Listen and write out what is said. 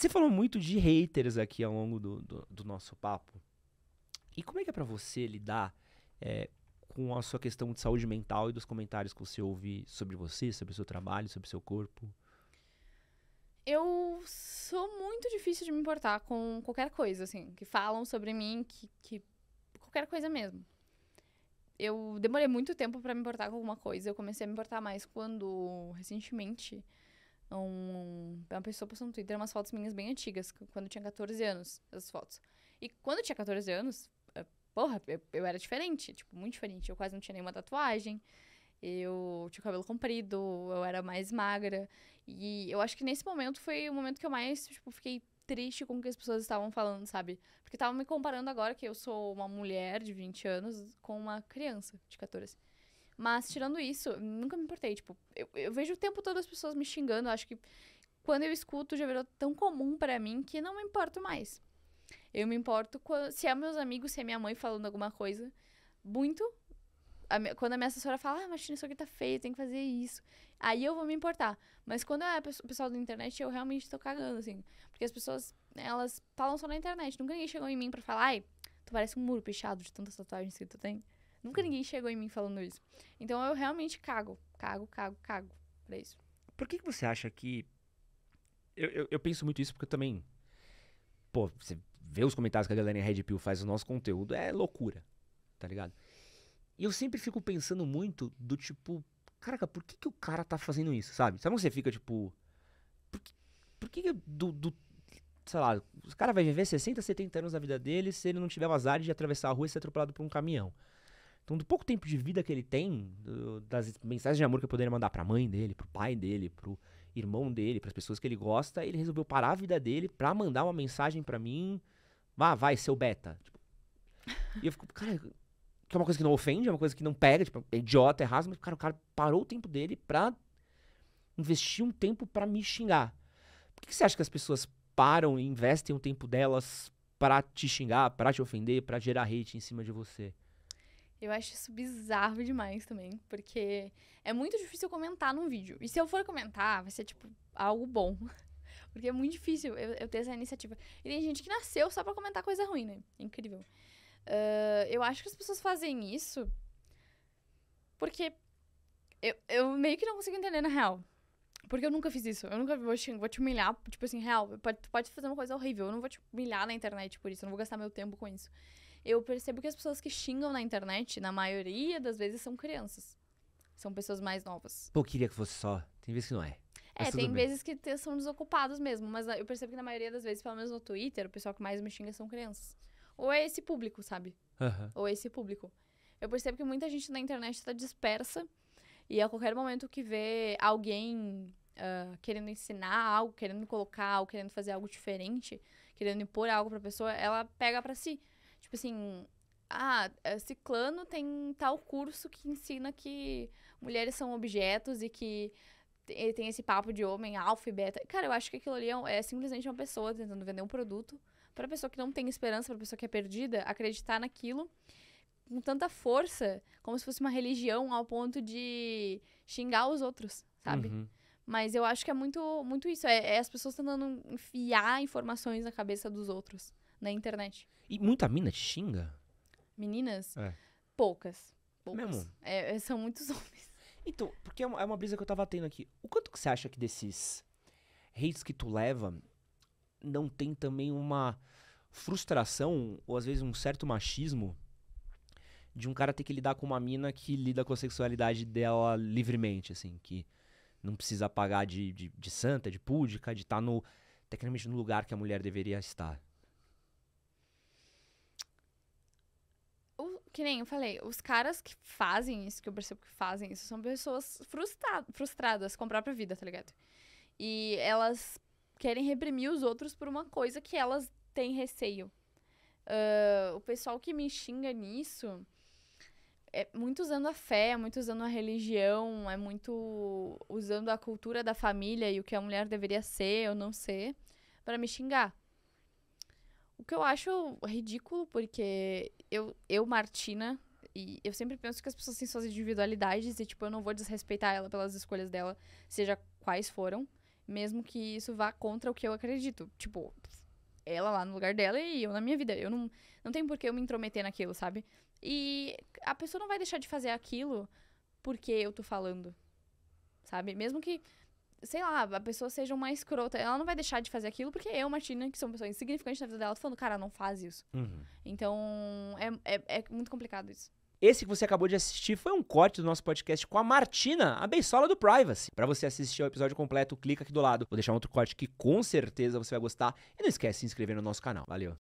Você falou muito de haters aqui ao longo do, do, do nosso papo. E como é que é para você lidar é, com a sua questão de saúde mental e dos comentários que você ouve sobre você, sobre o seu trabalho, sobre o seu corpo? Eu sou muito difícil de me importar com qualquer coisa, assim, que falam sobre mim, que, que qualquer coisa mesmo. Eu demorei muito tempo para me importar com alguma coisa. Eu comecei a me importar mais quando recentemente um, uma pessoa postou no Twitter umas fotos minhas bem antigas, quando eu tinha 14 anos, as fotos. E quando eu tinha 14 anos, eh, porra, eu, eu era diferente, tipo, muito diferente. Eu quase não tinha nenhuma tatuagem, eu tinha o cabelo comprido, eu era mais magra. E eu acho que nesse momento foi o momento que eu mais, tipo, fiquei triste com o que as pessoas estavam falando, sabe? Porque estavam me comparando agora que eu sou uma mulher de 20 anos com uma criança de 14. Mas tirando isso, nunca me importei. Tipo, eu, eu vejo o tempo todo as pessoas me xingando. Acho que quando eu escuto já virou tão comum para mim que não me importo mais. Eu me importo quando, se é meus amigos, se é minha mãe falando alguma coisa. Muito. A quando a minha assessora fala, ah, mas isso aqui tá feio, tem que fazer isso. Aí eu vou me importar. Mas quando é o pessoal da internet, eu realmente tô cagando, assim. Porque as pessoas, elas falam só na internet. Nunca ninguém chegou em mim pra falar, ai, tu parece um muro pichado de tantas tatuagens que tu tem. Nunca ninguém chegou em mim falando isso. Então eu realmente cago, cago, cago, cago pra isso. Por que, que você acha que. Eu, eu, eu penso muito isso porque eu também. Pô, você vê os comentários que a galera em Red Pill faz no nosso conteúdo, é loucura, tá ligado? E eu sempre fico pensando muito do tipo, caraca, por que, que o cara tá fazendo isso, sabe? Sabe você fica tipo. Por que, por que do, do sei lá, o cara vai viver 60, 70 anos da vida dele se ele não tiver o azar de atravessar a rua e ser atropelado por um caminhão. Então, do pouco tempo de vida que ele tem, do, das mensagens de amor que eu poderia mandar para a mãe dele, para o pai dele, para o irmão dele, para as pessoas que ele gosta, ele resolveu parar a vida dele para mandar uma mensagem para mim. Ah, vai, seu beta. Tipo, e eu fico, cara, que é uma coisa que não ofende, é uma coisa que não pega, tipo, é idiota, é raso, mas cara, o cara parou o tempo dele pra investir um tempo para me xingar. Por que, que você acha que as pessoas param e investem o tempo delas para te xingar, para te ofender, para gerar hate em cima de você? Eu acho isso bizarro demais também, porque é muito difícil comentar num vídeo. E se eu for comentar, vai ser, tipo, algo bom. Porque é muito difícil eu, eu ter essa iniciativa. E tem gente que nasceu só pra comentar coisa ruim, né? É incrível. Uh, eu acho que as pessoas fazem isso porque eu, eu meio que não consigo entender, na real. Porque eu nunca fiz isso. Eu nunca vou te, vou te humilhar, tipo assim, real. Pode, pode fazer uma coisa horrível. Eu não vou te humilhar na internet por isso. Eu não vou gastar meu tempo com isso eu percebo que as pessoas que xingam na internet, na maioria das vezes, são crianças. São pessoas mais novas. Pô, queria que fosse só. Tem vezes que não é. é, tem bem. vezes que são desocupados mesmo, mas ah, eu percebo que na maioria das vezes, pelo menos no Twitter, o pessoal que mais me xinga são crianças. Ou é esse público, sabe? Uhum. Ou é esse público. Eu percebo que muita gente na internet está dispersa e a qualquer momento que vê alguém uh, querendo ensinar algo, querendo colocar algo, querendo fazer algo diferente, querendo impor algo para a pessoa, ela pega para si. Tipo assim, ah, eh, ciclano tem tal curso que ensina que mulheres são objetos e que eh, tem esse papo de homem alfa e beta. Cara, eu acho que aquilo ali é, é simplesmente uma pessoa tentando vender um produto para pessoa que não tem esperança, para pessoa que é perdida, acreditar naquilo com tanta força, como se fosse uma religião ao ponto de xingar os outros, sabe? Uhum. Mas eu acho que é muito, muito isso. É, é, as pessoas tentando enfiar informações na cabeça dos outros na internet. E muita mina te xinga? Meninas? É. Poucas. Poucas. Mesmo? É, é são muitos homens. Então, porque é uma, é uma brisa que eu tava tendo aqui. O quanto que você acha que desses hates que tu leva não tem também uma frustração ou às vezes um certo machismo de um cara ter que lidar com uma mina que lida com a sexualidade dela livremente, assim, que não precisa pagar de, de, de santa, de púdica, de estar tá no tecnicamente no lugar que a mulher deveria estar. que nem eu falei, os caras que fazem isso, que eu percebo que fazem isso, são pessoas frustra frustradas com a própria vida, tá ligado? E elas querem reprimir os outros por uma coisa que elas têm receio. Uh, o pessoal que me xinga nisso é muito usando a fé, é muito usando a religião, é muito usando a cultura da família e o que a mulher deveria ser ou não ser para me xingar. O que eu acho ridículo, porque eu, eu Martina, e eu sempre penso que as pessoas têm suas individualidades e, tipo, eu não vou desrespeitar ela pelas escolhas dela, seja quais foram, mesmo que isso vá contra o que eu acredito. Tipo, ela lá no lugar dela e eu na minha vida. Eu não, não tenho por que eu me intrometer naquilo, sabe? E a pessoa não vai deixar de fazer aquilo porque eu tô falando, sabe? Mesmo que sei lá, a pessoa seja uma escrota. Ela não vai deixar de fazer aquilo porque eu, Martina, que sou uma pessoa insignificante na vida dela, tô falando, cara, não faz isso. Uhum. Então, é, é, é, muito complicado isso. Esse que você acabou de assistir foi um corte do nosso podcast com a Martina, a beisola do Privacy. Para você assistir o episódio completo, clica aqui do lado. Vou deixar outro corte que com certeza você vai gostar. E não esquece de se inscrever no nosso canal. Valeu!